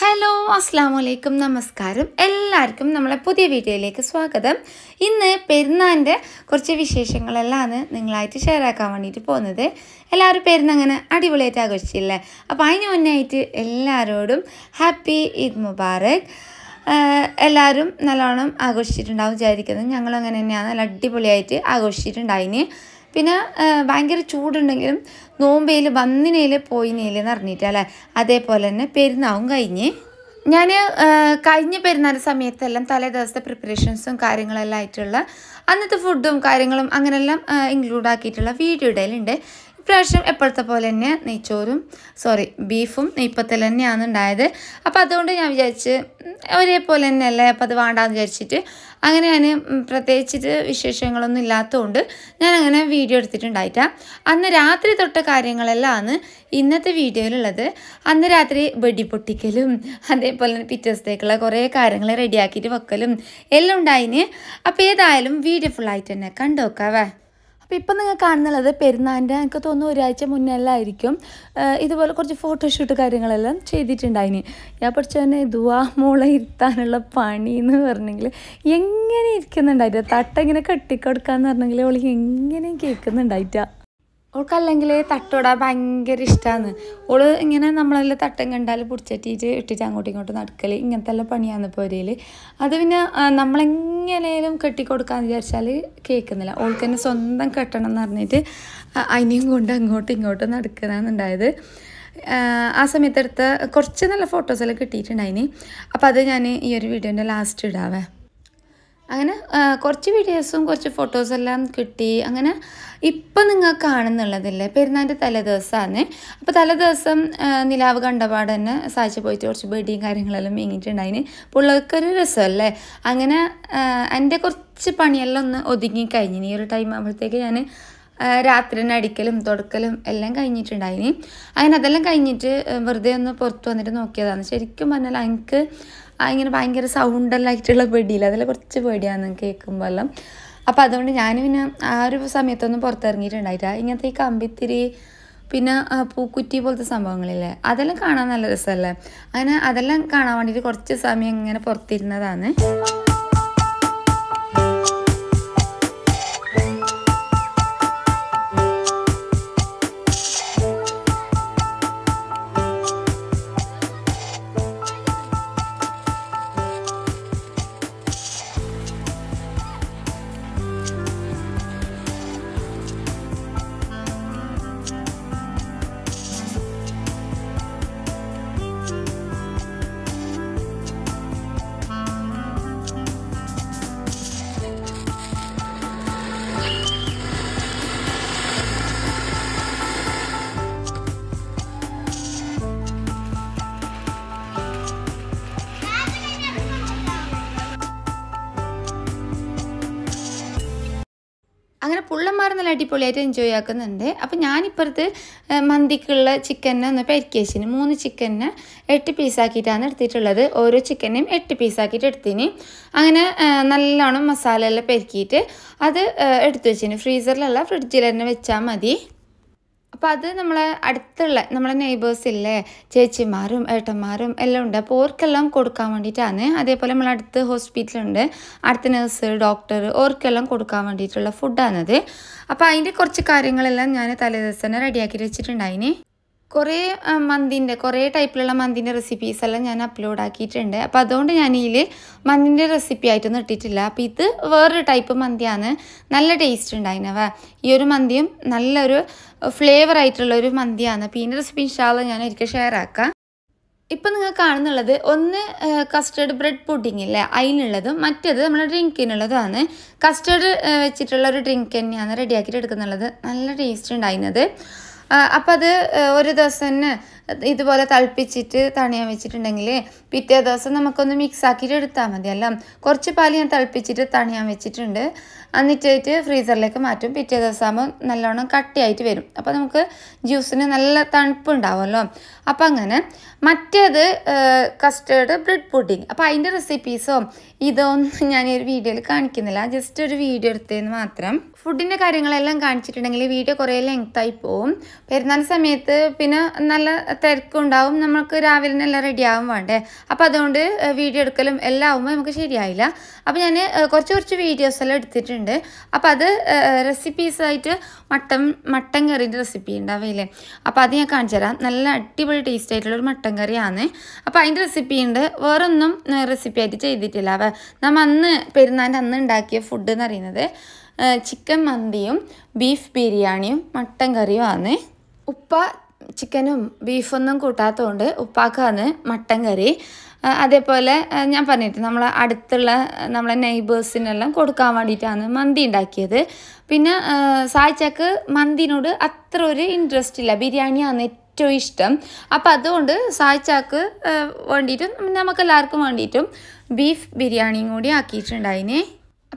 hello അസ്സാം വലൈക്കും നമസ്കാരം എല്ലാവർക്കും നമ്മളെ പുതിയ വീഡിയോയിലേക്ക് സ്വാഗതം ഇന്ന് പെരുന്നാൻ്റെ കുറച്ച് വിശേഷങ്ങളെല്ലാം നിങ്ങളായിട്ട് ഷെയർ ആക്കാൻ വേണ്ടിയിട്ട് പോകുന്നത് എല്ലാവരും പെരുന്നങ്ങനെ അങ്ങനെ അടിപൊളിയായിട്ട് ആഘോഷിച്ചില്ലേ അപ്പോൾ അതിന് മുന്നായിട്ട് എല്ലാവരോടും ഹാപ്പി ഈദ് മുബാറക് എല്ലാവരും നല്ലോണം ആഘോഷിച്ചിട്ടുണ്ടാവും വിചാരിക്കുന്നത് ഞങ്ങളും അങ്ങനെ തന്നെയാണ് നല്ല അടിപൊളിയായിട്ട് ആഘോഷിച്ചിട്ടുണ്ടായിന് പിന്നെ ഭയങ്കര ചൂടുണ്ടെങ്കിലും നോമ്പയിൽ വന്നിനയിൽ പോയിനയിൽ എന്ന് പറഞ്ഞിട്ട് അല്ലേ അതേപോലെ തന്നെ പെരുന്നാവും കഴിഞ്ഞ് ഞാൻ കഴിഞ്ഞ പെരുന്നാൾ സമയത്തെല്ലാം തലേ ദിവസത്തെ പ്രിപ്പറേഷൻസും കാര്യങ്ങളെല്ലാം ആയിട്ടുള്ള അന്നത്തെ ഫുഡും കാര്യങ്ങളും അങ്ങനെല്ലാം ഇൻക്ലൂഡ് ആക്കിയിട്ടുള്ള വീഡിയോ ഇടയിലുണ്ട് ഇപ്രാവശ്യം എപ്പോഴത്തെ പോലെ തന്നെ നെയ്ച്ചോറും സോറി ബീഫും നെയ്പ്പത്തിൽ തന്നെയാണ് ഉണ്ടായത് അപ്പോൾ അതുകൊണ്ട് ഞാൻ വിചാരിച്ച് ഒരേപോലെ തന്നെ അല്ലേ അപ്പോൾ അത് വേണ്ടാന്ന് വിചാരിച്ചിട്ട് അങ്ങനെ ഞാൻ പ്രത്യേകിച്ചിട്ട് വിശേഷങ്ങളൊന്നും ഇല്ലാത്തതുകൊണ്ട് ഞാനങ്ങനെ വീഡിയോ എടുത്തിട്ടുണ്ടായിട്ട അന്ന് രാത്രി തൊട്ട കാര്യങ്ങളെല്ലാം ഇന്നത്തെ വീഡിയോയിലുള്ളത് അന്ന് രാത്രി വെടി പൊട്ടിക്കലും അതേപോലെ തന്നെ പിറ്റേഴ്സത്തേക്കുള്ള കുറേ കാര്യങ്ങൾ റെഡിയാക്കിയിട്ട് വെക്കലും എല്ലാം ഉണ്ടായിന് അപ്പോൾ ഏതായാലും വീഡിയോ ഫുള്ളായിട്ട് തന്നെ കണ്ടു നോക്കാവേ അപ്പോൾ ഇപ്പം നിങ്ങൾ കാണുന്നുള്ളത് പെരുന്നാളിൻ്റെ എനിക്ക് തോന്നുന്നു ഒരാഴ്ച മുന്നേ ആയിരിക്കും ഇതുപോലെ കുറച്ച് ഫോട്ടോഷൂട്ട് കാര്യങ്ങളെല്ലാം ചെയ്തിട്ടുണ്ടായിനി ഞാൻ തന്നെ ദുവാ മോളെ ഇരുത്താനുള്ള പണി എന്ന് പറഞ്ഞെങ്കിൽ എങ്ങനെ ഇരിക്കുന്നുണ്ടായിട്ട് തട്ട കെട്ടിക്കൊടുക്കാന്ന് പറഞ്ഞെങ്കിൽ അവൾ എങ്ങനെയും കേൾക്കുന്നുണ്ടായിട്ടാ അവൾക്ക് അല്ലെങ്കിൽ തട്ടോടാൻ ഭയങ്കര ഇഷ്ടമാണ് ഓള് ഇങ്ങനെ നമ്മളെല്ലാം തട്ടം കണ്ടാൽ പിടിച്ചെട്ടിയിട്ട് ഇട്ടിട്ട് അങ്ങോട്ടും ഇങ്ങോട്ടും നടക്കല് ഇങ്ങനത്തെ എല്ലാം പണിയാണ് പൊരയിൽ അത് പിന്നെ നമ്മളെങ്ങനെയും കെട്ടിക്കൊടുക്കാന്ന് വിചാരിച്ചാൽ കേൾക്കുന്നില്ല ഓൾക്ക് തന്നെ സ്വന്തം കെട്ടണം എന്ന് പറഞ്ഞിട്ട് അതിനെയും കൊണ്ട് അങ്ങോട്ടും ഇങ്ങോട്ടും നടക്കുന്നുണ്ടായത് ആ സമയത്തെടുത്ത കുറച്ച് നല്ല ഫോട്ടോസെല്ലാം കിട്ടിയിട്ടുണ്ടായിന് അപ്പോൾ അത് ഞാൻ ഈ ഒരു വീഡിയോൻ്റെ ലാസ്റ്റ് ഇടാവേ അങ്ങനെ കുറച്ച് വീഡിയോസും കുറച്ച് ഫോട്ടോസെല്ലാം കിട്ടി അങ്ങനെ ഇപ്പം നിങ്ങൾ കാണുന്നുള്ളതില്ലേ പെരുന്നാൻ്റെ തലേദിവസമാണ് അപ്പോൾ തലേദിവസം നിലാവ് കണ്ടപാട് തന്നെ സാധിച്ചു പോയിട്ട് കുറച്ച് ബെഡിയും കാര്യങ്ങളെല്ലാം വീങ്ങിയിട്ടുണ്ടായിന് പിള്ളേർക്കൊരു രസമല്ലേ അങ്ങനെ എൻ്റെ കുറച്ച് പണിയെല്ലാം ഒന്ന് ഒതുങ്ങി കഴിഞ്ഞിന് ഈ ഒരു ടൈം ആകുമ്പോഴത്തേക്ക് ഞാൻ രാത്രി തന്നെ അടിക്കലും തുടക്കലും എല്ലാം കഴിഞ്ഞിട്ടുണ്ടായിന് അങ്ങനെ അതെല്ലാം കഴിഞ്ഞിട്ട് വെറുതെ ഒന്ന് പുറത്ത് വന്നിട്ട് നോക്കിയതാണ് ശരിക്കും പറഞ്ഞാൽ എനിക്ക് ഇങ്ങനെ ഭയങ്കര സൗണ്ടെല്ലാം ആയിട്ടുള്ള പേടിയില്ല അതിൽ കുറച്ച് പേടിയാണ് കേൾക്കുമ്പോൾ എല്ലാം അപ്പോൾ അതുകൊണ്ട് ഞാൻ പിന്നെ ആ ഒരു സമയത്തൊന്നും പുറത്തിറങ്ങിയിട്ടുണ്ടായിട്ടില്ല ഇങ്ങനത്തെ ഈ കമ്പിത്തിരി പിന്നെ പൂക്കുറ്റി പോലത്തെ സംഭവങ്ങളില്ലേ അതെല്ലാം കാണാൻ നല്ല രസമല്ലേ അങ്ങനെ അതെല്ലാം കാണാൻ വേണ്ടിയിട്ട് കുറച്ച് സമയം ഇങ്ങനെ പുറത്തിരുന്നതാണ് അങ്ങനെ പുള്ളന്മാർ നല്ല അടിപൊളിയായിട്ട് എൻജോയ് ആക്കുന്നുണ്ട് അപ്പോൾ ഞാനിപ്പുറത്ത് മന്തിക്കുള്ള ചിക്കനെ ഒന്ന് പരിക്കേശിന് മൂന്ന് ചിക്കനെ എട്ട് പീസാക്കിയിട്ടാണ് എടുത്തിട്ടുള്ളത് ഓരോ ചിക്കനെയും എട്ട് പീസാക്കിയിട്ട് എടുത്തിന് അങ്ങനെ നല്ലോണം മസാല എല്ലാം പെരുക്കിയിട്ട് അത് എടുത്തു വെച്ചിന് ഫ്രീസറിലല്ല ഫ്രിഡ്ജിൽ തന്നെ വെച്ചാൽ മതി അപ്പോൾ അത് നമ്മളെ അടുത്തുള്ള നമ്മളെ ഇല്ലേ ചേച്ചിമാരും ഏട്ടന്മാരും എല്ലാം ഉണ്ട് അപ്പോൾ ഓർക്കെല്ലാം കൊടുക്കാൻ വേണ്ടിയിട്ടാണ് അതേപോലെ നമ്മളെ അടുത്ത് ഹോസ്പിറ്റലുണ്ട് അടുത്ത നേഴ്സ് ഡോക്ടർ ഓർക്കെല്ലാം കൊടുക്കാൻ വേണ്ടിയിട്ടുള്ള ഫുഡാണത് അപ്പോൾ അതിൻ്റെ കുറച്ച് കാര്യങ്ങളെല്ലാം ഞാൻ തലേദിവസം തന്നെ റെഡിയാക്കി വെച്ചിട്ടുണ്ടായിന് കുറേ മന്തിൻ്റെ കുറേ ടൈപ്പിലുള്ള മന്തിൻ്റെ റെസിപ്പീസ് എല്ലാം ഞാൻ അപ്ലോഡ് ആക്കിയിട്ടുണ്ട് അപ്പോൾ അതുകൊണ്ട് ഞാൻ ഇതിൽ മന്തിൻ്റെ റെസിപ്പി ആയിട്ടൊന്നും ഇട്ടിട്ടില്ല അപ്പോൾ ഇത് വേറൊരു ടൈപ്പ് മന്തിയാണ് നല്ല ടേസ്റ്റ് ഉണ്ടായിരുന്നവ ഈ ഒരു മന്തിയും നല്ലൊരു ഫ്ലേവർ ആയിട്ടുള്ള ഒരു മന്തിയാണ് അപ്പോൾ ഇതിൻ്റെ റെസിപ്പി ഇൻഷാള്ള ഞാൻ ഒരിക്കൽ ഷെയർ ആക്കാം ഇപ്പം നിങ്ങൾ കാണുന്നുള്ളത് ഒന്ന് കസ്റ്റേർഡ് ബ്രെഡ് പുഡിംഗ് ഇല്ലേ അതിനുള്ളതും മറ്റേത് നമ്മുടെ ഡ്രിങ്കിനുള്ളതാണ് കസ്റ്റേർഡ് വെച്ചിട്ടുള്ള ഒരു ഡ്രിങ്ക് തന്നെയാണ് റെഡിയാക്കിയിട്ട് എടുക്കുന്നുള്ളത് നല്ല ടേസ്റ്റ് ഉണ്ടായിരുന്നത് അപ്പം അത് ഒരു ദിവസം തന്നെ ഇതുപോലെ തിളപ്പിച്ചിട്ട് തണിയാൻ വെച്ചിട്ടുണ്ടെങ്കിൽ പിറ്റേ ദിവസം നമുക്കൊന്ന് മിക്സ് ആക്കിയിട്ട് എടുത്താൽ മതി അല്ല കുറച്ച് പാൽ ഞാൻ തിളപ്പിച്ചിട്ട് തണിയാൻ വെച്ചിട്ടുണ്ട് എന്നിട്ടായിട്ട് ഫ്രീസറിലേക്ക് മാറ്റും പിറ്റേ ദിവസം ആകുമ്പോൾ നല്ലോണം കട്ടിയായിട്ട് വരും അപ്പോൾ നമുക്ക് ജ്യൂസിന് നല്ല തണുപ്പുണ്ടാവുമല്ലോ അപ്പം അങ്ങനെ മറ്റേത് കസ്റ്റേർഡ് ബ്രെഡ് പുഡിങ് അപ്പോൾ അതിൻ്റെ റെസിപ്പീസോ ഇതൊന്നും ഞാൻ ഈ ഒരു വീഡിയോയിൽ കാണിക്കുന്നില്ല ജസ്റ്റ് ഒരു വീഡിയോ എടുത്തതെന്ന് മാത്രം ഫുഡിൻ്റെ കാര്യങ്ങളെല്ലാം കാണിച്ചിട്ടുണ്ടെങ്കിൽ വീഡിയോ കുറേ ലെങ്ത്തായി പോവും പെരുന്നാൾ സമയത്ത് പിന്നെ നല്ല തിരക്കുണ്ടാവും നമ്മൾക്ക് രാവിലെ തന്നെ എല്ലാം റെഡിയാവും വേണ്ടേ അപ്പം അതുകൊണ്ട് വീഡിയോ എടുക്കലും എല്ലാം ആവുമ്പോൾ നമുക്ക് ശരിയായില്ല അപ്പം ഞാൻ കുറച്ച് കുറച്ച് വീഡിയോസ് എല്ലാം എടുത്തിട്ടുണ്ട് അപ്പം അത് റെസിപ്പീസായിട്ട് മട്ടൻ മട്ടൻ കറീൻ്റെ റെസിപ്പി ഉണ്ടാവില്ലേ അപ്പം അത് ഞാൻ കാണിച്ചു തരാം നല്ല അടിപൊളി ടേസ്റ്റ് ആയിട്ടുള്ള ഒരു മട്ടൻ കറിയാണ് അപ്പം അതിൻ്റെ റെസിപ്പി ഉണ്ട് വേറൊന്നും റെസിപ്പി ആയിട്ട് ചെയ്തിട്ടില്ല അവ നമ്മൾ അന്ന് പെരുന്നാളിൻ്റെ അന്ന് ഉണ്ടാക്കിയ ഫുഡ് എന്ന് പറയുന്നത് ചിക്കൻ മന്തിയും ബീഫ് ബിരിയാണിയും മട്ടൻ കറിയും ആണ് ഉപ്പ ചിക്കനും ബീഫൊന്നും കൂട്ടാത്തതുകൊണ്ട് ഉപ്പാക്കാന്ന് മട്ടൻ കറി അതേപോലെ ഞാൻ പറഞ്ഞിട്ട് നമ്മളെ അടുത്തുള്ള നമ്മളെ നെയ്ബേഴ്സിനെല്ലാം കൊടുക്കാൻ വേണ്ടിയിട്ടാണ് മന്തി ഉണ്ടാക്കിയത് പിന്നെ സായിച്ചക്ക് മന്തിനോട് അത്ര ഒരു ഇൻട്രസ്റ്റ് ഇല്ല ബിരിയാണിയാണ് ഏറ്റവും ഇഷ്ടം അപ്പം അതുകൊണ്ട് സായിച്ചാക്ക് വേണ്ടിയിട്ടും നമുക്കെല്ലാവർക്കും വേണ്ടിയിട്ടും ബീഫ് ബിരിയാണിയും കൂടി ആക്കിയിട്ടുണ്ടായിനെ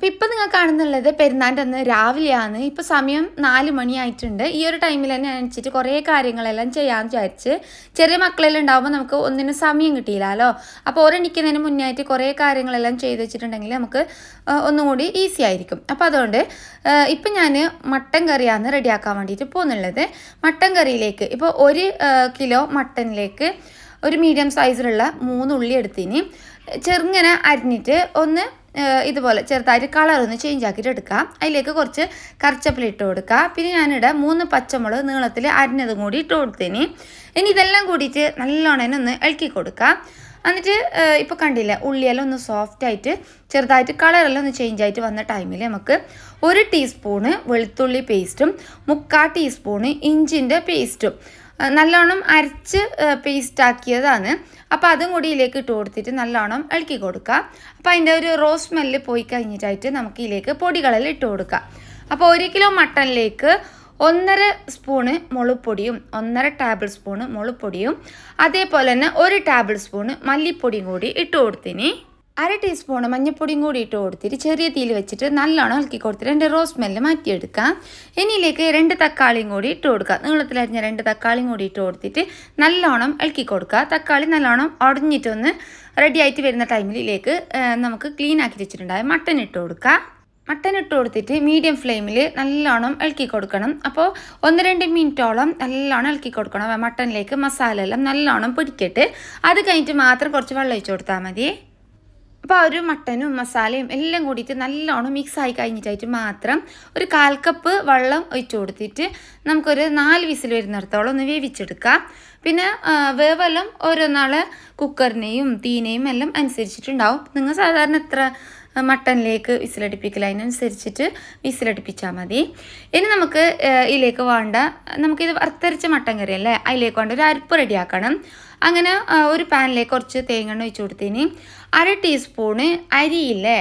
അപ്പം ഇപ്പോൾ നിങ്ങൾ കാണുന്നുള്ളത് പെരുന്നാൻ്റെ അന്ന് രാവിലെയാണ് ഇപ്പോൾ സമയം നാല് മണിയായിട്ടുണ്ട് ഈ ഒരു ടൈമിൽ തന്നെ അനുസരിച്ചിട്ട് കുറേ കാര്യങ്ങളെല്ലാം ചെയ്യാമെന്ന് വിചാരിച്ച് ചെറിയ മക്കളെല്ലാം ഉണ്ടാകുമ്പോൾ നമുക്ക് ഒന്നിനും സമയം കിട്ടിയില്ലല്ലോ അപ്പോൾ ഓരോണിക്കുന്നതിന് നിൽക്കുന്നതിന് മുന്നേ ആയിട്ട് കുറേ കാര്യങ്ങളെല്ലാം ചെയ്ത് വെച്ചിട്ടുണ്ടെങ്കിൽ നമുക്ക് ഒന്നും കൂടി ഈസി ആയിരിക്കും അപ്പോൾ അതുകൊണ്ട് ഇപ്പം ഞാൻ മട്ടൻ കറിയാണ് റെഡിയാക്കാൻ വേണ്ടിയിട്ട് പോകുന്നുള്ളത് മട്ടൻ കറിയിലേക്ക് ഇപ്പോൾ ഒരു കിലോ മട്ടനിലേക്ക് ഒരു മീഡിയം സൈസിലുള്ള മൂന്ന് ഉള്ളി എടുത്തിന് ചെറുങ്ങനെ അരിഞ്ഞിട്ട് ഒന്ന് ഇതുപോലെ ചെറുതായിട്ട് കളർ ഒന്ന് ചേഞ്ച് ആക്കിയിട്ട് എടുക്കാം അതിലേക്ക് കുറച്ച് കറിച്ചപ്പില ഇട്ട് കൊടുക്കുക പിന്നെ ഞാനിവിടെ മൂന്ന് പച്ചമുളക് നീളത്തിൽ അരിഞ്ഞതും കൂടി ഇട്ട് കൊടുത്തേന് ഇനി ഇതെല്ലാം കൂടിയിട്ട് നല്ലോണം ഒന്ന് ഇളക്കി കൊടുക്കാം എന്നിട്ട് ഇപ്പോൾ കണ്ടില്ല ഉള്ളിയെല്ലാം ഒന്ന് സോഫ്റ്റ് ആയിട്ട് ചെറുതായിട്ട് കളറെല്ലാം ഒന്ന് ചേഞ്ച് ആയിട്ട് വന്ന ടൈമിൽ നമുക്ക് ഒരു ടീസ്പൂണ് വെളുത്തുള്ളി പേസ്റ്റും മുക്കാൽ ടീസ്പൂണ് ഇഞ്ചിൻ്റെ പേസ്റ്റും നല്ലോണം അരച്ച് പേസ്റ്റ് ആക്കിയതാണ് അപ്പം അതും കൂടി ഇതിലേക്ക് ഇട്ട് കൊടുത്തിട്ട് നല്ലോണം ഇളക്കി കൊടുക്കുക അപ്പോൾ അതിൻ്റെ ഒരു റോ സ്മെല്ല് പോയി കഴിഞ്ഞിട്ടായിട്ട് നമുക്ക് ഇതിലേക്ക് പൊടികളെല്ലാം ഇട്ട് കൊടുക്കുക അപ്പോൾ ഒരു കിലോ മട്ടണിലേക്ക് ഒന്നര സ്പൂണ് മുളപ്പൊടിയും ഒന്നര ടേബിൾ സ്പൂണ് മുളപ്പൊടിയും അതേപോലെ തന്നെ ഒരു ടേബിൾ സ്പൂണ് മല്ലിപ്പൊടിയും കൂടി ഇട്ട് കൊടുത്തിനി അര ടീസ്പൂൺ മഞ്ഞൾപ്പൊടിയും കൂടി ഇട്ട് കൊടുത്തിട്ട് ചെറിയ തീയിൽ വെച്ചിട്ട് നല്ലോണം ഇളക്കി കൊടുത്തിട്ട് എൻ്റെ റോസ് മെല്ല് മാറ്റിയെടുക്കാം ഇനിയിലേക്ക് രണ്ട് തക്കാളിയും കൂടി ഇട്ട് കൊടുക്കുക നീളത്തിലരിഞ്ഞ രണ്ട് തക്കാളിയും കൂടി ഇട്ട് കൊടുത്തിട്ട് നല്ലോണം ഇളക്കി കൊടുക്കുക തക്കാളി നല്ലോണം ഉടഞ്ഞിട്ടൊന്ന് റെഡി ആയിട്ട് വരുന്ന ടൈമിലേക്ക് നമുക്ക് ക്ലീൻ ആക്കി വെച്ചിട്ടുണ്ടായ മട്ടൻ ഇട്ട് കൊടുക്കുക മട്ടൻ ഇട്ട് കൊടുത്തിട്ട് മീഡിയം ഫ്ലെയിമിൽ നല്ലോണം ഇളക്കി കൊടുക്കണം അപ്പോൾ ഒന്ന് രണ്ട് മിനിറ്റോളം നല്ലോണം ഇളക്കി കൊടുക്കണം മട്ടനിലേക്ക് മസാല എല്ലാം നല്ലോണം പൊരിക്കട്ട് അത് കഴിഞ്ഞിട്ട് മാത്രം കുറച്ച് വെള്ളം ഒഴിച്ചു കൊടുത്താൽ മതി അപ്പോൾ ആ ഒരു മട്ടനും മസാലയും എല്ലാം കൂടിയിട്ട് നല്ലോണം മിക്സ് ആയി കഴിഞ്ഞിട്ടായിട്ട് മാത്രം ഒരു കാൽ കപ്പ് വെള്ളം ഒഴിച്ചു കൊടുത്തിട്ട് നമുക്കൊരു നാല് വിസിൽ വരുന്നിടത്തോളം ഒന്ന് വേവിച്ചെടുക്കാം പിന്നെ വേവെല്ലാം ഓരോന്നാളെ കുക്കറിനെയും തീനെയും എല്ലാം അനുസരിച്ചിട്ടുണ്ടാവും നിങ്ങൾ സാധാരണ എത്ര മട്ടനിലേക്ക് വിസിലടിപ്പിക്കില്ല അതിനനുസരിച്ചിട്ട് വിസിലടിപ്പിച്ചാൽ മതി ഇനി നമുക്ക് ഇതിലേക്ക് വേണ്ട നമുക്കിത് വറുത്തരച്ച മട്ടൻ കറി അല്ലേ അതിലേക്ക് വേണ്ട ഒരു അരിപ്പ് റെഡിയാക്കണം അങ്ങനെ ഒരു പാനിലേക്ക് കുറച്ച് തേങ്ങ ഒഴിച്ച് കൊടുത്തിന് അര ടീസ്പൂണ് അരിയില്ലേ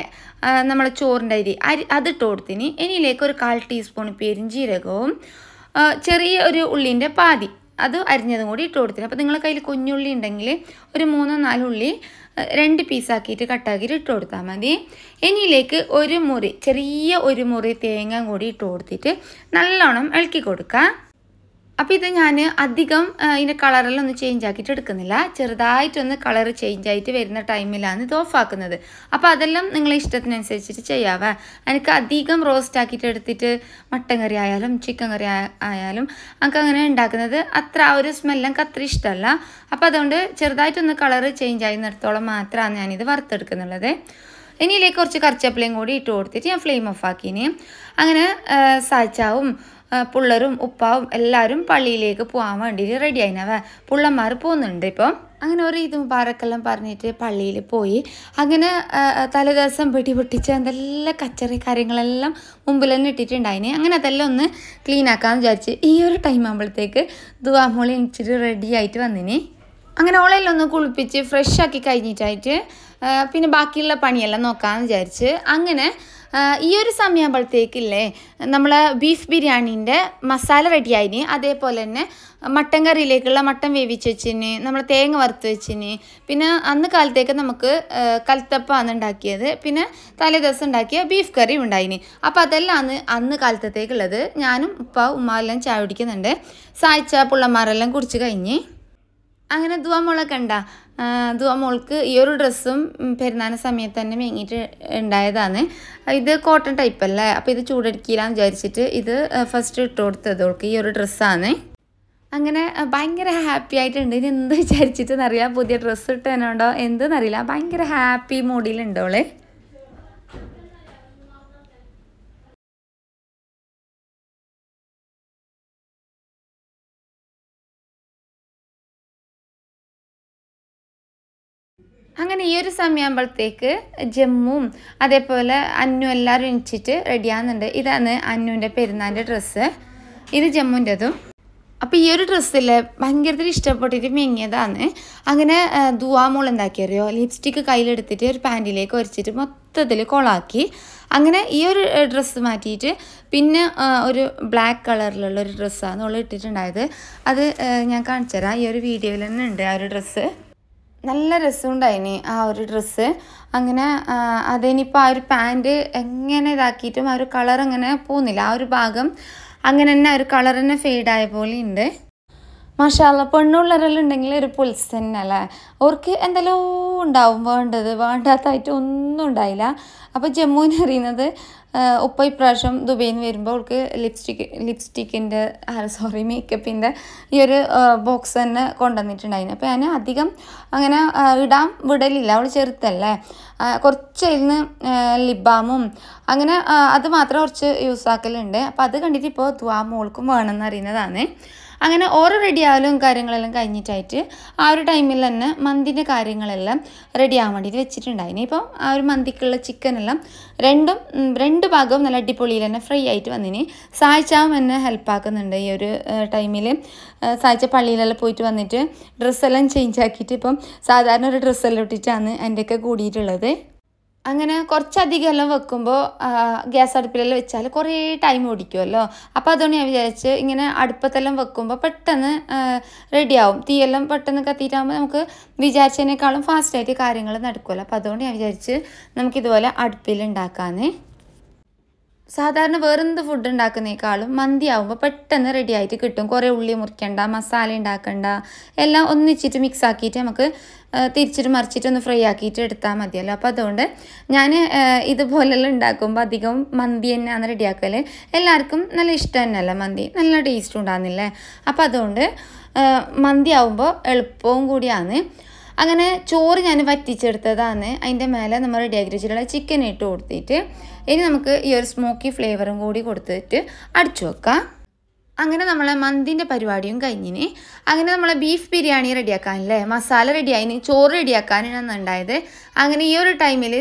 നമ്മൾ ചോറിൻ്റെ അരി അരി അതിട്ട് കൊടുത്തിന് ഇനിയിലേക്ക് ഒരു കാൽ ടീസ്പൂൺ പെരിഞ്ചീരകവും ചെറിയ ഒരു ഉള്ളിൻ്റെ പാതി അത് അരിഞ്ഞതും കൂടി ഇട്ട് കൊടുത്തിന് അപ്പോൾ നിങ്ങളെ കയ്യിൽ കുഞ്ഞുള്ളി ഉണ്ടെങ്കിൽ ഒരു മൂന്നോ നാലോ ഉള്ളി രണ്ട് പീസാക്കിയിട്ട് കട്ടാക്കിയിട്ട് ഇട്ട് കൊടുത്താൽ മതി ഇനിയിലേക്ക് ഒരു മുറി ചെറിയ ഒരു മുറി തേങ്ങ കൂടി ഇട്ട് കൊടുത്തിട്ട് നല്ലോണം ഇളക്കി കൊടുക്കുക അപ്പോൾ ഇത് ഞാൻ അധികം ഇതിൻ്റെ കളറിലൊന്നും ചേഞ്ച് ആക്കിയിട്ട് എടുക്കുന്നില്ല ചെറുതായിട്ടൊന്ന് കളർ ചേഞ്ച് ആയിട്ട് വരുന്ന ടൈമിലാണ് ഇത് ഓഫാക്കുന്നത് അപ്പോൾ അതെല്ലാം നിങ്ങളെ ഇഷ്ടത്തിനനുസരിച്ചിട്ട് ചെയ്യാവേ എനിക്ക് അധികം റോസ്റ്റ് ആക്കിയിട്ട് എടുത്തിട്ട് മട്ടൻ കറി ആയാലും ചിക്കൻ കറി ആയാലും എനിക്ക് അങ്ങനെ ഉണ്ടാക്കുന്നത് അത്ര ആ ഒരു സ്മെല്ല് എനിക്ക് അത്ര ഇഷ്ടമല്ല അപ്പോൾ അതുകൊണ്ട് ചെറുതായിട്ടൊന്ന് കളർ ചേഞ്ച് ആയി നിർത്തോളം മാത്രമാണ് ഞാനിത് വറുത്തെടുക്കുന്നുള്ളത് ഇനിയിലേക്ക് കുറച്ച് കറിച്ചപ്പിലയും കൂടി ഇട്ട് കൊടുത്തിട്ട് ഞാൻ ഫ്ലെയിം ഓഫ് ആക്കിയിനി അങ്ങനെ സാച്ചാവും പുള്ളറും ഉപ്പാവും എല്ലാവരും പള്ളിയിലേക്ക് പോകാൻ വേണ്ടിയിട്ട് റെഡി ആയിനവ പുള്ളന്മാർ പോകുന്നുണ്ട് ഇപ്പം അങ്ങനെ ഒരു ഇത് മുബാറക്കെല്ലാം പറഞ്ഞിട്ട് പള്ളിയിൽ പോയി അങ്ങനെ തലേദിവസം വെടി പൊട്ടിച്ച് എന്തെല്ലാം കച്ചറി കാര്യങ്ങളെല്ലാം മുമ്പിൽ തന്നെ ഇട്ടിട്ടുണ്ടായിന് അങ്ങനെ അതെല്ലാം ഒന്ന് ക്ലീൻ ആക്കാമെന്ന് വിചാരിച്ച് ഈ ഒരു ടൈം ആകുമ്പോഴത്തേക്ക് ദുവാമോളി ഇച്ചിരി റെഡി ആയിട്ട് വന്നിന് അങ്ങനെ ഓളെല്ലാം ഒന്ന് കുളിപ്പിച്ച് ഫ്രഷ് ആക്കി കഴിഞ്ഞിട്ടായിട്ട് പിന്നെ ബാക്കിയുള്ള പണിയെല്ലാം നോക്കാമെന്ന് വിചാരിച്ച് അങ്ങനെ ഈ ഒരു സമയമാകുമ്പോഴത്തേക്കില്ലേ നമ്മൾ ബീഫ് ബിരിയാണീൻ്റെ മസാല റെഡിയായിന് അതേപോലെ തന്നെ മട്ടൻ കറിയിലേക്കുള്ള മട്ടൻ വേവിച്ച് വെച്ചിന് നമ്മൾ തേങ്ങ വറുത്ത് വെച്ചിന് പിന്നെ അന്ന് കാലത്തേക്ക് നമുക്ക് കൽത്തപ്പാണ് ഉണ്ടാക്കിയത് പിന്നെ തലേ ദിവസം ഉണ്ടാക്കിയ ബീഫ് കറി ഉണ്ടായിന് അപ്പോൾ അതെല്ലാം അന്ന് അന്ന് കാലത്തേക്കുള്ളത് ഞാനും ഉപ്പ ഉമ്മ ചായ കുടിക്കുന്നുണ്ട് സായിച്ച പുള്ളമാരെല്ലാം കുടിച്ച് കഴിഞ്ഞ് അങ്ങനെ ദുവാമുളക് അത് മോൾക്ക് ഈ ഒരു ഡ്രസ്സും പെരുന്നാന സമയത്ത് തന്നെ മേങ്ങിയിട്ട് ഉണ്ടായതാണ് ഇത് കോട്ടൺ ടൈപ്പ് അല്ലേ അപ്പോൾ ഇത് ചൂടടിക്കില്ലാന്ന് വിചാരിച്ചിട്ട് ഇത് ഫസ്റ്റ് ഇട്ട് കൊടുത്തത് ഓൾക്ക് ഈ ഒരു ഡ്രസ്സാണ് അങ്ങനെ ഭയങ്കര ഹാപ്പി ആയിട്ടുണ്ട് ഇനി എന്ത് വിചാരിച്ചിട്ടെന്നറിയാം പുതിയ ഡ്രസ്സ് ഇട്ടതിനുണ്ടോ എന്തെന്നറിയില്ല ഭയങ്കര ഹാപ്പി മൂഡിലുണ്ടോളെ അങ്ങനെ ഈ ഒരു സമയമാകുമ്പോഴത്തേക്ക് ജമ്മുവും അതേപോലെ അന്നു എല്ലാവരും എണിച്ചിട്ട് റെഡിയാകുന്നുണ്ട് ഇതാണ് അന്നുവിൻ്റെ പെരുന്നാളിൻ്റെ ഡ്രസ്സ് ഇത് ജമ്മുൻ്റെതും അപ്പോൾ ഈ ഒരു ഡ്രസ്സിൽ ഭയങ്കരത്തിൽ ഇഷ്ടപ്പെട്ടിട്ട് മെങ്ങിയതാണ് അങ്ങനെ ദുവാമോൾ എന്താക്കിയറിയോ ലിപ്സ്റ്റിക്ക് കയ്യിലെടുത്തിട്ട് ഒരു പാൻറ്റിലേക്ക് ഒരച്ചിട്ട് മൊത്തത്തിൽ കൊളാക്കി അങ്ങനെ ഈ ഒരു ഡ്രസ്സ് മാറ്റിയിട്ട് പിന്നെ ഒരു ബ്ലാക്ക് കളറിലുള്ള ഒരു ഡ്രസ്സാണ് അവൾ ഇട്ടിട്ടുണ്ടായത് അത് ഞാൻ കാണിച്ചു തരാം ഈ ഒരു വീഡിയോയിൽ തന്നെ ഉണ്ട് ആ ഒരു ഡ്രസ്സ് നല്ല രസമുണ്ടായിന് ആ ഒരു ഡ്രസ്സ് അങ്ങനെ അതിനിപ്പോൾ ആ ഒരു പാൻറ് എങ്ങനെ ഇതാക്കിയിട്ടും ആ ഒരു കളർ അങ്ങനെ പോകുന്നില്ല ആ ഒരു ഭാഗം അങ്ങനെ തന്നെ ആ ഒരു കളർ തന്നെ ഫെയ്ഡായ പോലെ ഉണ്ട് മാഷാല്ല പെണ്ണുള്ളവരെല്ലാം ഒരു പുൽസ് അല്ലേ അവർക്ക് എന്തെല്ലോ ഉണ്ടാവും വേണ്ടത് വേണ്ടാത്തായിട്ട് ഒന്നും ഉണ്ടായില്ല അപ്പോൾ ജമ്മുവിന് അറിയുന്നത് ഉപ്പ ഇപ്രാവശ്യം ദുബൈയിൽ നിന്ന് വരുമ്പോൾ അവൾക്ക് ലിപ്സ്റ്റിക് ലിപ്സ്റ്റിക്കിൻ്റെ സോറി മേക്കപ്പിൻ്റെ ഈ ഒരു ബോക്സ് തന്നെ കൊണ്ടുവന്നിട്ടുണ്ടായിരുന്നു അപ്പോൾ ഞാൻ അധികം അങ്ങനെ ഇടാൻ വിടലില്ല അവൾ ചെറുത്തല്ലേ കുറച്ച് അതിൽ നിന്ന് ലിബാമും അങ്ങനെ അത് മാത്രം കുറച്ച് യൂസ് ആക്കലുണ്ട് അപ്പോൾ അത് കണ്ടിട്ട് ഇപ്പോൾ ദ്വാ മോൾക്കും വേണമെന്ന് അറിയുന്നതാണ് അങ്ങനെ ഓരോ റെഡി ആവലും കാര്യങ്ങളെല്ലാം കഴിഞ്ഞിട്ടായിട്ട് ആ ഒരു ടൈമിൽ തന്നെ മന്തിൻ്റെ കാര്യങ്ങളെല്ലാം റെഡി ആവാൻ വേണ്ടിയിട്ട് വെച്ചിട്ടുണ്ടായിരുന്നു ഇപ്പോൾ ആ ഒരു മന്തിക്കുള്ള ചിക്കനെല്ലാം രണ്ടും രണ്ട് ഭാഗവും നല്ല അടിപൊളിയിൽ തന്നെ ഫ്രൈ ആയിട്ട് വന്നിനി സായിച്ചാവും എന്നെ ഹെൽപ്പാക്കുന്നുണ്ട് ഈ ഒരു ടൈമിൽ സായിച്ച പള്ളിയിലെല്ലാം പോയിട്ട് വന്നിട്ട് ഡ്രസ്സെല്ലാം ചേഞ്ച് ആക്കിയിട്ട് ഇപ്പം സാധാരണ ഒരു ഡ്രസ്സെല്ലാം ഇട്ടിട്ടാണ് എൻ്റെയൊക്കെ കൂടിയിട്ടുള്ളത് അങ്ങനെ കുറച്ചധികം എല്ലാം വെക്കുമ്പോൾ ഗ്യാസ് അടുപ്പിലെല്ലാം വെച്ചാൽ കുറേ ടൈം ഓടിക്കുമല്ലോ അപ്പോൾ അതുകൊണ്ട് ഞാൻ വിചാരിച്ച് ഇങ്ങനെ അടുപ്പത്തെല്ലാം വെക്കുമ്പോൾ പെട്ടെന്ന് റെഡിയാവും തീയെല്ലാം പെട്ടെന്ന് കത്തിയിട്ടാകുമ്പോൾ നമുക്ക് വിചാരിച്ചതിനേക്കാളും ഫാസ്റ്റായിട്ട് കാര്യങ്ങൾ നടക്കുമല്ലോ അപ്പോൾ അതുകൊണ്ട് ഞാൻ വിചാരിച്ച് നമുക്കിതുപോലെ അടുപ്പിൽ ഉണ്ടാക്കാമെന്നേ സാധാരണ വേറെന്ത് ഫുഡ് ഉണ്ടാക്കുന്നേക്കാളും മന്തി ആവുമ്പോൾ പെട്ടെന്ന് റെഡി ആയിട്ട് കിട്ടും കുറേ ഉള്ളി മുറിക്കണ്ട മസാല ഉണ്ടാക്കണ്ട എല്ലാം ഒന്നിച്ചിട്ട് മിക്സ് ആക്കിയിട്ട് നമുക്ക് തിരിച്ചിട്ട് മറിച്ചിട്ട് ഒന്ന് ഫ്രൈ ആക്കിയിട്ട് എടുത്താൽ മതിയല്ലോ അപ്പോൾ അതുകൊണ്ട് ഞാൻ ഇതുപോലെയുള്ള ഉണ്ടാക്കുമ്പോൾ അധികം മന്തി തന്നെയാണ് റെഡിയാക്കൽ എല്ലാവർക്കും നല്ല ഇഷ്ടം തന്നെയല്ല മന്തി നല്ല ടേസ്റ്റ് ഉണ്ടാകുന്നില്ലേ അപ്പോൾ അതുകൊണ്ട് മന്തി ആവുമ്പോൾ എളുപ്പവും കൂടിയാണ് അങ്ങനെ ചോറ് ഞാൻ വറ്റിച്ചെടുത്തതാണ് അതിൻ്റെ മേലെ നമ്മൾ ആക്കി വെച്ചിട്ടുള്ള ചിക്കൻ ഇട്ട് കൊടുത്തിട്ട് ഇനി നമുക്ക് ഈ ഒരു സ്മോക്കി ഫ്ലേവറും കൂടി കൊടുത്തിട്ട് അടിച്ചു വെക്കാം അങ്ങനെ നമ്മളെ മന്തിൻ്റെ പരിപാടിയും കഴിഞ്ഞിന് അങ്ങനെ നമ്മളെ ബീഫ് ബിരിയാണി റെഡിയാക്കാനല്ലേ മസാല റെഡിയായിന് ചോറ് റെഡിയാക്കാനാണ് ഉണ്ടായത് അങ്ങനെ ഈ ഒരു ടൈമിൽ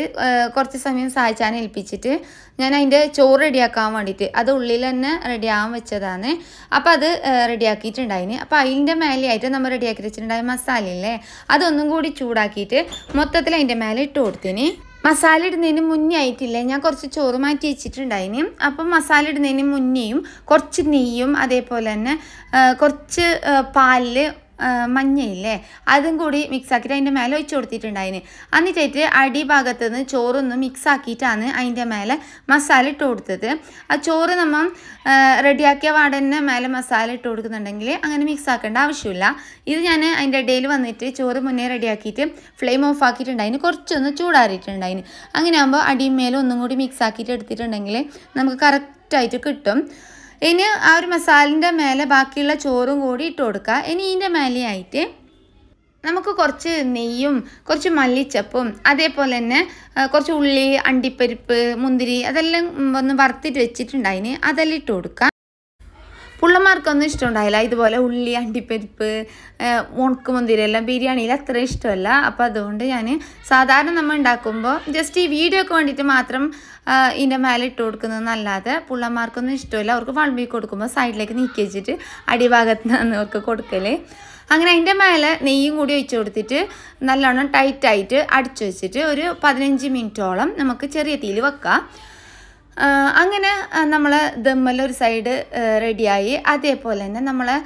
കുറച്ച് സമയം സഹായിച്ചാൻ ഏൽപ്പിച്ചിട്ട് ഞാൻ അതിൻ്റെ ചോറ് റെഡിയാക്കാൻ വേണ്ടിയിട്ട് അത് ഉള്ളിൽ തന്നെ റെഡിയാകാൻ വെച്ചതാണ് അപ്പോൾ അത് റെഡിയാക്കിയിട്ടുണ്ടായിന് അപ്പോൾ അതിൻ്റെ മേലെയായിട്ട് നമ്മൾ റെഡിയാക്കി വെച്ചിട്ടുണ്ടായ മസാലയില്ലേ അതൊന്നും കൂടി ചൂടാക്കിയിട്ട് മൊത്തത്തിൽ അതിൻ്റെ മേലെ ഇട്ട് കൊടുത്തിന് മസാല ഇടുന്നതിന് മുന്നേ ആയിട്ടില്ല ഞാൻ കുറച്ച് ചോറ് മാറ്റി വെച്ചിട്ടുണ്ടായിന് അപ്പം മസാല ഇടുന്നതിന് മുന്നേയും കുറച്ച് നെയ്യും അതേപോലെ തന്നെ കുറച്ച് പാലിൽ മഞ്ഞയില്ലേ അതും കൂടി മിക്സാക്കിയിട്ട് അതിൻ്റെ മേലെ ഒഴിച്ചു കൊടുത്തിട്ടുണ്ടായിന് എന്നിട്ടായിട്ട് അടിഭാഗത്ത് നിന്ന് ചോറൊന്ന് മിക്സാക്കിയിട്ടാണ് അതിൻ്റെ മേലെ മസാല ഇട്ട് കൊടുത്തത് ആ ചോറ് നമ്മൾ റെഡിയാക്കിയ വാടന്നെ മേലെ മസാല ഇട്ട് കൊടുക്കുന്നുണ്ടെങ്കിൽ അങ്ങനെ മിക്സാക്കേണ്ട ആവശ്യമില്ല ഇത് ഞാൻ അതിൻ്റെ ഇടയിൽ വന്നിട്ട് ചോറ് മുന്നേ റെഡിയാക്കിയിട്ട് ഫ്ലെയിം ഓഫ് ആക്കിയിട്ടുണ്ടായിന് കുറച്ചൊന്ന് ചൂടാറിയിട്ടുണ്ടായിന് അങ്ങനെ ആകുമ്പോൾ മേലും ഒന്നും കൂടി മിക്സാക്കിയിട്ട് എടുത്തിട്ടുണ്ടെങ്കിൽ നമുക്ക് കറക്റ്റായിട്ട് കിട്ടും ഇനി ആ ഒരു മസാലിൻ്റെ മേലെ ബാക്കിയുള്ള ചോറും കൂടി ഇട്ട് കൊടുക്കുക ഇനി ഇതിൻ്റെ മേലെയായിട്ട് നമുക്ക് കുറച്ച് നെയ്യും കുറച്ച് മല്ലിച്ചപ്പും അതേപോലെ തന്നെ കുറച്ച് ഉള്ളി അണ്ടിപ്പരിപ്പ് മുന്തിരി അതെല്ലാം ഒന്ന് വറുത്തിട്ട് വെച്ചിട്ടുണ്ടായിന് അതെല്ലാം ഇട്ട് കൊടുക്കുക പിള്ളമാർക്കൊന്നും ഇഷ്ടമുണ്ടായില്ല ഇതുപോലെ ഉള്ളി അണ്ടിപ്പരിപ്പ് ഉണക്കുമന്തിരി എല്ലാം ബിരിയാണിയിൽ അത്ര ഇഷ്ടമല്ല അപ്പോൾ അതുകൊണ്ട് ഞാൻ സാധാരണ നമ്മൾ ഉണ്ടാക്കുമ്പോൾ ജസ്റ്റ് ഈ വീഡിയോ ഒക്കെ വേണ്ടിയിട്ട് മാത്രം ഇതിൻ്റെ മേലെ ഇട്ട് കൊടുക്കുന്നതെന്നല്ലാതെ പുള്ളന്മാർക്കൊന്നും ഇഷ്ടമില്ല അവർക്ക് വളമ്പി കൊടുക്കുമ്പോൾ സൈഡിലേക്ക് നീക്കി വെച്ചിട്ട് അടിഭാഗത്ത് നിന്ന് അവർക്ക് കൊടുക്കൽ അങ്ങനെ അതിൻ്റെ മേലെ നെയ്യും കൂടി ഒഴിച്ചു കൊടുത്തിട്ട് നല്ലോണം ടൈറ്റായിട്ട് അടിച്ചു വെച്ചിട്ട് ഒരു പതിനഞ്ച് മിനിറ്റോളം നമുക്ക് ചെറിയ തീയിൽ വെക്കാം അങ്ങനെ നമ്മൾ ദമ്മലൊരു ഒരു സൈഡ് റെഡിയായി അതേപോലെ തന്നെ നമ്മളെ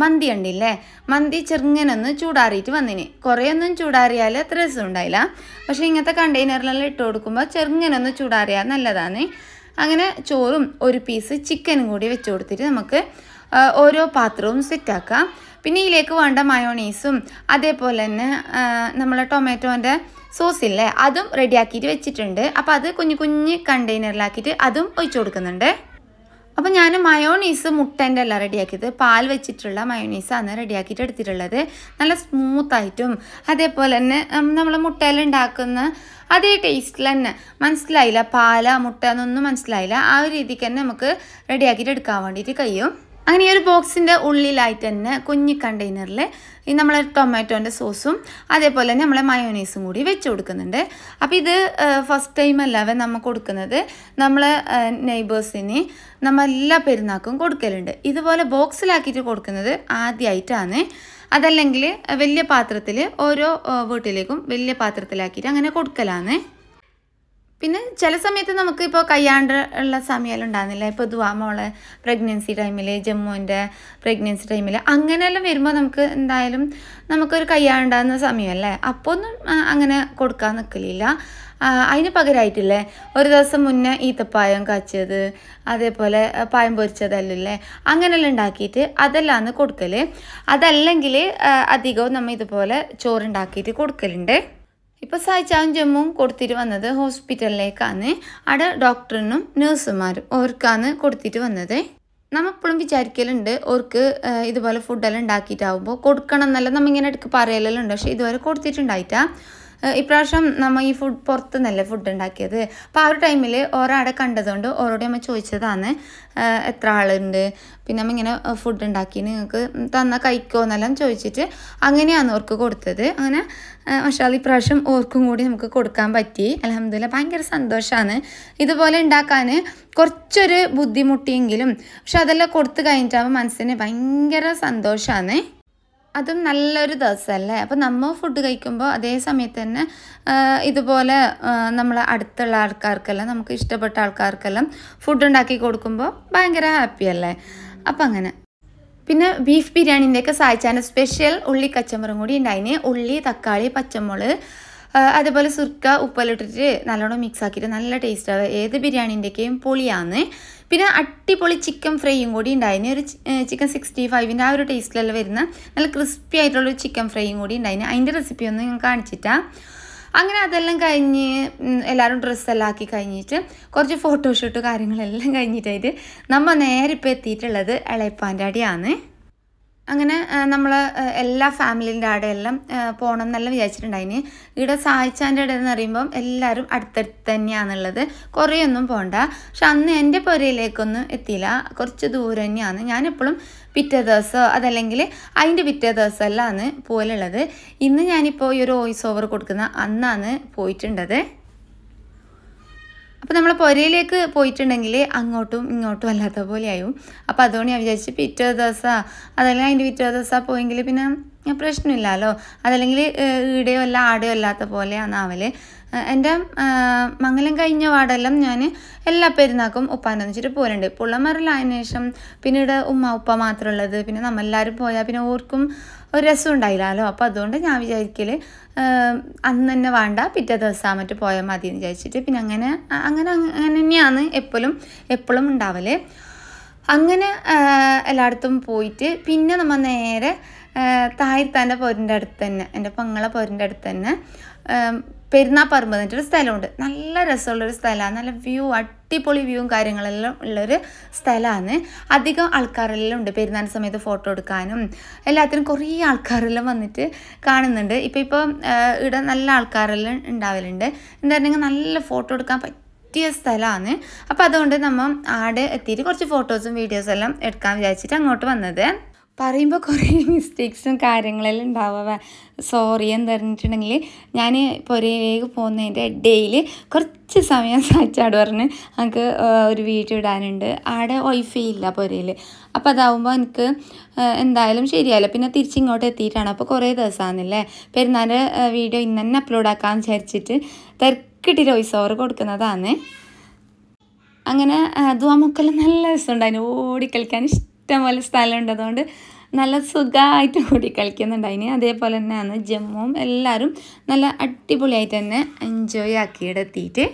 മന്തി ഉണ്ടില്ലേ മന്തി ചെറുങ്ങനൊന്ന് ചൂടാറിയിട്ട് വന്നിന് കുറേയൊന്നും ചൂടാറിയാൽ അത്ര രസം ഉണ്ടായില്ല പക്ഷേ ഇങ്ങനത്തെ കണ്ടെയ്നറിലെല്ലാം ഇട്ട് കൊടുക്കുമ്പോൾ ചെറുങ്ങനൊന്ന് ചൂടാറിയാൽ നല്ലതാണ് അങ്ങനെ ചോറും ഒരു പീസ് ചിക്കനും കൂടി വെച്ച് കൊടുത്തിട്ട് നമുക്ക് ഓരോ പാത്രവും സെറ്റാക്കാം പിന്നെ ഇതിലേക്ക് വേണ്ട മയോണീസും അതേപോലെ തന്നെ നമ്മളെ ടൊമാറ്റോൻ്റെ സോസ് ഇല്ലേ അതും ആക്കിയിട്ട് വെച്ചിട്ടുണ്ട് അപ്പോൾ അത് കുഞ്ഞു കുഞ്ഞ് കണ്ടെയ്നറിലാക്കിയിട്ട് അതും ഒഴിച്ചു കൊടുക്കുന്നുണ്ട് അപ്പോൾ ഞാൻ മയോണീസ് മുട്ടേൻ്റെ അല്ല ആക്കിയത് പാൽ വെച്ചിട്ടുള്ള മയോണീസാണ് ആക്കിയിട്ട് എടുത്തിട്ടുള്ളത് നല്ല സ്മൂത്തായിട്ടും അതേപോലെ തന്നെ നമ്മൾ മുട്ടയിൽ ഉണ്ടാക്കുന്ന അതേ ടേസ്റ്റിൽ തന്നെ മനസ്സിലായില്ല പാല മുട്ട എന്നൊന്നും മനസ്സിലായില്ല ആ ഒരു രീതിക്ക് തന്നെ നമുക്ക് ആക്കിയിട്ട് എടുക്കാൻ വേണ്ടിയിട്ട് കഴിയും അങ്ങനെ ഈ ഒരു ബോക്സിൻ്റെ ഉള്ളിലായിട്ട് തന്നെ കുഞ്ഞി കണ്ടെയ്നറിൽ ഈ നമ്മളെ ടൊമാറ്റോൻ്റെ സോസും അതേപോലെ തന്നെ നമ്മളെ മയോനൈസും കൂടി വെച്ച് കൊടുക്കുന്നുണ്ട് അപ്പോൾ ഇത് ഫസ്റ്റ് ടൈം അല്ലാതെ നമ്മൾ കൊടുക്കുന്നത് നമ്മളെ നെയ്ബേഴ്സിന് നമ്മൾ എല്ലാ പെരുന്നാക്കും കൊടുക്കലുണ്ട് ഇതുപോലെ ബോക്സിലാക്കിയിട്ട് കൊടുക്കുന്നത് ആദ്യമായിട്ടാണ് അതല്ലെങ്കിൽ വലിയ പാത്രത്തിൽ ഓരോ വീട്ടിലേക്കും വലിയ പാത്രത്തിലാക്കിയിട്ട് അങ്ങനെ കൊടുക്കലാണ് പിന്നെ ചില സമയത്ത് നമുക്ക് ഇപ്പോൾ കയ്യാണ്ട് ഉള്ള സമയമെല്ലാം ഉണ്ടാകുന്നില്ല ഇപ്പോൾ ദുവാമോളെ പ്രഗ്നൻസി ടൈമിൽ ജമ്മുവിൻ്റെ പ്രഗ്നൻസി ടൈമിൽ അങ്ങനെയെല്ലാം വരുമ്പോൾ നമുക്ക് എന്തായാലും നമുക്കൊരു കയ്യാണ്ടാകുന്ന സമയമല്ലേ അപ്പോൾ ഒന്നും അങ്ങനെ കൊടുക്കാൻ നിൽക്കലില്ല അതിന് പകരമായിട്ടില്ലേ ഒരു ദിവസം മുന്നേ ഈത്തപ്പായം കാച്ചിയത് അതേപോലെ പായം പൊരിച്ചതല്ലേ അങ്ങനെയെല്ലാം ഉണ്ടാക്കിയിട്ട് അതെല്ലാം കൊടുക്കൽ അതല്ലെങ്കിൽ അധികവും നമ്മൾ ഇതുപോലെ ചോറുണ്ടാക്കിയിട്ട് കൊടുക്കലുണ്ട് ഇപ്പോൾ സായിച്ചാവും ജമ്മുവും കൊടുത്തിട്ട് വന്നത് ഹോസ്പിറ്റലിലേക്കാണ് അവിടെ ഡോക്ടറിനും നേഴ്സുമാരും ഓർക്കാണ് കൊടുത്തിട്ട് വന്നത് നമ്മപ്പോഴും വിചാരിക്കലുണ്ട് ഓർക്ക് ഇതുപോലെ ഫുഡെല്ലാം ഉണ്ടാക്കിയിട്ടാവുമ്പോൾ കൊടുക്കണം എന്നല്ല നമ്മിങ്ങനെ ഇടയ്ക്ക് പറയലെല്ലാം ഉണ്ട് പക്ഷെ ഇതുവരെ കൊടുത്തിട്ടുണ്ടായിട്ടാണ് ഇപ്രാവശ്യം നമ്മൾ ഈ ഫുഡ് പുറത്തു നിന്നല്ലേ ഫുഡ് ഉണ്ടാക്കിയത് അപ്പോൾ ആ ഒരു ടൈമിൽ ഒരാടെ കണ്ടതുകൊണ്ട് ഓരോടെ നമ്മൾ ചോദിച്ചതാണ് എത്ര ആളുണ്ട് പിന്നെ നമ്മൾ ഇങ്ങനെ ഫുഡ് ഉണ്ടാക്കി നിങ്ങൾക്ക് തന്ന കഴിക്കുമോ എന്നെല്ലാം ചോദിച്ചിട്ട് അങ്ങനെയാണ് ഓർക്ക് കൊടുത്തത് അങ്ങനെ അത് ഇപ്രാവശ്യം ഓർക്കും കൂടി നമുക്ക് കൊടുക്കാൻ പറ്റി അലഹമ്മദില്ല ഭയങ്കര സന്തോഷമാണ് ഇതുപോലെ ഉണ്ടാക്കാൻ കുറച്ചൊരു ബുദ്ധിമുട്ടിയെങ്കിലും പക്ഷെ അതെല്ലാം കൊടുത്തു കഴിഞ്ഞിട്ടാകുമ്പോൾ മനസ്സിന് ഭയങ്കര സന്തോഷമാണ് അതും നല്ലൊരു ദിവസമല്ലേ അപ്പോൾ നമ്മൾ ഫുഡ് കഴിക്കുമ്പോൾ അതേ സമയത്ത് തന്നെ ഇതുപോലെ നമ്മൾ അടുത്തുള്ള ആൾക്കാർക്കെല്ലാം നമുക്ക് ഇഷ്ടപ്പെട്ട ആൾക്കാർക്കെല്ലാം ഫുഡ് ഉണ്ടാക്കി കൊടുക്കുമ്പോൾ ഭയങ്കര ഹാപ്പി അല്ലേ അപ്പം അങ്ങനെ പിന്നെ ബീഫ് ബിരിയാണിൻ്റെയൊക്കെ സായിച്ചാൻ്റെ സ്പെഷ്യൽ ഉള്ളി കച്ചമ്പറും കൂടി ഉണ്ടായിന് ഉള്ളി തക്കാളി പച്ചമുളക് അതുപോലെ സുർക്ക ഉപ്പലിട്ടിട്ട് നല്ലോണം മിക്സ് ആക്കിയിട്ട് നല്ല ടേസ്റ്റ് ആവുക ഏത് ബിരിയാണിൻ്റെയൊക്കെയും പൊളിയാണ് പിന്നെ അടിപൊളി ചിക്കൻ ഫ്രൈയും കൂടി ഉണ്ടായിന് ഒരു ചിക്കൻ സിക്സ്റ്റി ഫൈവിൻ്റെ ആ ഒരു ടേസ്റ്റിലെല്ലാം വരുന്ന നല്ല ക്രിസ്പി ആയിട്ടുള്ളൊരു ചിക്കൻ ഫ്രൈയും കൂടി ഉണ്ടായിന് അതിൻ്റെ റെസിപ്പി ഒന്ന് ഞാൻ കാണിച്ചിട്ടാ അങ്ങനെ അതെല്ലാം കഴിഞ്ഞ് എല്ലാവരും ഡ്രസ്സെല്ലാം ആക്കി കഴിഞ്ഞിട്ട് കുറച്ച് ഫോട്ടോഷൂട്ട് കാര്യങ്ങളെല്ലാം കഴിഞ്ഞിട്ടായിട്ട് നമ്മൾ നേരെ ഇപ്പോൾ എത്തിയിട്ടുള്ളത് എളയപ്പാൻ്റെ അടിയാണ് അങ്ങനെ നമ്മൾ എല്ലാ ഫാമിലിൻ്റെ അവിടെ എല്ലാം പോകണം എന്നെല്ലാം വിചാരിച്ചിട്ടുണ്ടായിന് ഇവിടെ സായിച്ചാൻ്റെ ഇടയിൽ എന്ന് അറിയുമ്പം എല്ലാവരും അടുത്തടുത്ത് തന്നെയാണെന്നുള്ളത് ഒന്നും പോകണ്ട പക്ഷെ അന്ന് എൻ്റെ പുരയിലേക്കൊന്നും എത്തിയില്ല കുറച്ച് ദൂരം തന്നെയാണ് ഞാനെപ്പോഴും പിറ്റേ ദിവസമോ അതല്ലെങ്കിൽ അതിൻ്റെ പിറ്റേ ദിവസമല്ലാണ് പോലുള്ളത് ഇന്ന് ഞാനിപ്പോൾ ഈ ഒരു വോയിസ് ഓവർ കൊടുക്കുന്ന അന്നാണ് പോയിട്ടുണ്ടത് അപ്പോൾ നമ്മൾ പുരയിലേക്ക് പോയിട്ടുണ്ടെങ്കിൽ അങ്ങോട്ടും ഇങ്ങോട്ടും അല്ലാത്ത ആയും അപ്പോൾ അതുകൊണ്ട് ഞാൻ വിചാരിച്ചു പിറ്റേ ദിവസം അതല്ല അതിൻ്റെ പിറ്റേ ദിവസം പോയെങ്കിൽ പിന്നെ ഞാൻ പ്രശ്നമില്ലല്ലോ അതല്ലെങ്കിൽ ഈടെയോ അല്ല ആടെയോ അല്ലാത്ത പോലെ ആ നാവൽ എൻ്റെ മംഗലം കഴിഞ്ഞ വാടെല്ലാം ഞാൻ എല്ലാ പെരുന്നാക്കും ഉപ്പാൻ്റെ വെച്ചിട്ട് പോരുണ്ട് പുള്ളമാരിലായതിനു ശേഷം പിന്നീട് ഉമ്മ ഉപ്പ മാത്രമുള്ളത് പിന്നെ നമ്മളെല്ലാവരും പോയാൽ പിന്നെ ഓർക്കും ഒരു രസം ഉണ്ടായില്ലല്ലോ അപ്പോൾ അതുകൊണ്ട് ഞാൻ വിചാരിക്കൽ അന്ന് തന്നെ വേണ്ട പിറ്റേ ദിവസം മറ്റു പോയാൽ മതി എന്ന് വിചാരിച്ചിട്ട് പിന്നെ അങ്ങനെ അങ്ങനെ അങ്ങനെ തന്നെയാണ് എപ്പോഴും എപ്പോഴും ഉണ്ടാവല് അങ്ങനെ എല്ലായിടത്തും പോയിട്ട് പിന്നെ നമ്മൾ നേരെ തായിത്താൻ്റെ പോരിൻ്റെ അടുത്ത് തന്നെ എൻ്റെ പങ്ങളെ പോരിൻ്റെ അടുത്ത് തന്നെ പെരുന്നാ പറമ്പ് എന്നിട്ടൊരു സ്ഥലമുണ്ട് നല്ല രസമുള്ളൊരു സ്ഥലമാണ് നല്ല വ്യൂ അടിപൊളി വ്യൂവും കാര്യങ്ങളെല്ലാം ഉള്ളൊരു സ്ഥലമാണ് അധികം ആൾക്കാരെല്ലാം ഉണ്ട് പെരുന്നാൾ സമയത്ത് ഫോട്ടോ എടുക്കാനും എല്ലാത്തിനും കുറേ ആൾക്കാരെല്ലാം വന്നിട്ട് കാണുന്നുണ്ട് ഇപ്പോൾ ഇപ്പോൾ ഇവിടെ നല്ല ആൾക്കാരെല്ലാം ഉണ്ടാവലുണ്ട് എന്താ പറഞ്ഞെങ്കിൽ നല്ല ഫോട്ടോ എടുക്കാൻ പറ്റിയ സ്ഥലമാണ് അപ്പോൾ അതുകൊണ്ട് നമ്മൾ ആടെ എത്തിയിട്ട് കുറച്ച് ഫോട്ടോസും വീഡിയോസും എല്ലാം എടുക്കാൻ വിചാരിച്ചിട്ട് അങ്ങോട്ട് വന്നത് പറയുമ്പോൾ കുറേ മിസ്റ്റേക്സും കാര്യങ്ങളെല്ലാം ഉണ്ടാവുക സോറി എന്ന് പറഞ്ഞിട്ടുണ്ടെങ്കിൽ ഞാൻ ഇപ്പോൾ ഒരേ വേഗം പോകുന്നതിൻ്റെ ഡെയിലി കുറച്ച് സമയം സാച്ചാട് പറഞ്ഞ് നമുക്ക് ഒരു വീഡിയോ ഇടാനുണ്ട് അവിടെ വൈഫൈ ഇല്ല പുരയിൽ അപ്പോൾ അതാവുമ്പോൾ എനിക്ക് എന്തായാലും ശരിയല്ല പിന്നെ തിരിച്ചിങ്ങോട്ട് എത്തിയിട്ടാണ് അപ്പോൾ കുറേ ദിവസമാണെന്നില്ലേ പെരുന്നാൻ്റെ വീഡിയോ ഇന്ന് തന്നെ അപ്ലോഡ് ആക്കാമെന്ന് വിചാരിച്ചിട്ട് തിരക്കിട്ട് റോയിസ് ഓർ കൊടുക്കുന്നതാണ് അങ്ങനെ ദ്വാമുക്കെല്ലാം നല്ല രസമുണ്ടായിരുന്നു ഓടിക്കളിക്കാൻ ഇഷ്ടം ഇഷ്ടംപോലെ സ്ഥലമുണ്ട് അതുകൊണ്ട് നല്ല സുഖമായിട്ട് കൂടി കളിക്കുന്നുണ്ട് അതിന് അതേപോലെ തന്നെയാണ് ജമ്മുവും എല്ലാവരും നല്ല അടിപൊളിയായിട്ട് തന്നെ എൻജോയ് ആക്കിയിടത്തിയിട്ട്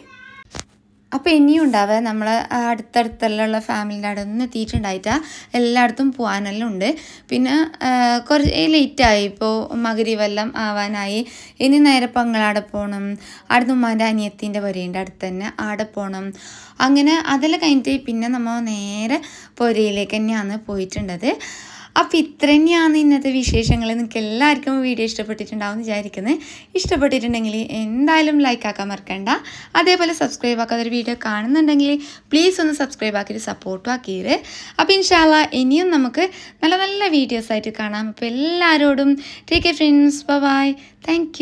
അപ്പോൾ ഇനിയും ഉണ്ടാവുക നമ്മൾ അടുത്തടുത്തെല്ലാം ഫാമിലിൻ്റെ അവിടെ നിന്ന് എത്തിയിട്ടുണ്ടായിട്ടാ എല്ലായിടത്തും പോകാനെല്ലാം ഉണ്ട് പിന്നെ കുറച്ച് ലേറ്റായി ഇപ്പോൾ മകരിവെല്ലാം ആവാനായി ഇനി നേരെ പങ്ങളാടെ പോകണം അടുത്ത് ഉമ്മാൻ്റെ അനിയത്തിൻ്റെ വരെയുണ്ട് അടുത്ത് തന്നെ ആടെ പോകണം അങ്ങനെ അതെല്ലാം കഴിഞ്ഞിട്ട് പിന്നെ നമ്മൾ നേരെ പൊരയിലേക്ക് തന്നെയാണ് പോയിട്ടുണ്ടത് അപ്പോൾ ഇത്ര തന്നെയാണ് ഇന്നത്തെ വിശേഷങ്ങൾ നിങ്ങൾക്ക് എല്ലാവർക്കും വീഡിയോ ഇഷ്ടപ്പെട്ടിട്ടുണ്ടാവും വിചാരിക്കുന്നത് ഇഷ്ടപ്പെട്ടിട്ടുണ്ടെങ്കിൽ എന്തായാലും ലൈക്ക് ആക്കാൻ മറക്കണ്ട അതേപോലെ സബ്സ്ക്രൈബ് ആക്കാതെ ഒരു വീഡിയോ കാണുന്നുണ്ടെങ്കിൽ പ്ലീസ് ഒന്ന് സബ്സ്ക്രൈബ് ആക്കിയിട്ട് സപ്പോർട്ടും ആക്കിയത് അപ്പോൾ ഇൻഷാല്ല ഇനിയും നമുക്ക് നല്ല നല്ല വീഡിയോസ് ആയിട്ട് കാണാം അപ്പോൾ എല്ലാവരോടും take care friends bye thank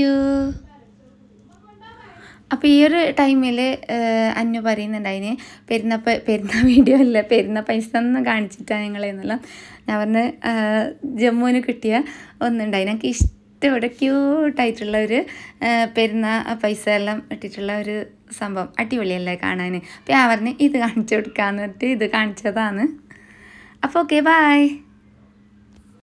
അപ്പോൾ ഈ ഒരു ടൈമിൽ അന്നു പറയുന്നുണ്ടായിന് പെരുന്ന പെരുന്ന വീഡിയോ അല്ല പെരുന്ന പൈസ ഒന്നും കാണിച്ചിട്ടാണ് നിങ്ങളെന്നല്ല ഞാൻ പറഞ്ഞ് ജമ്മുവിന് കിട്ടിയ ഒന്നുണ്ടായി എനിക്ക് ഇഷ്ടപ്പെട്ട ക്യൂട്ടായിട്ടുള്ള ഒരു പെരുന്ന പൈസ എല്ലാം ഇട്ടിട്ടുള്ള ഒരു സംഭവം അടിപൊളിയല്ലേ കാണാൻ അപ്പോൾ ഞാൻ പറഞ്ഞ് ഇത് കാണിച്ചു കൊടുക്കാമെന്ന് ഇത് കാണിച്ചതാണ് അപ്പോൾ ഓക്കെ ബായ്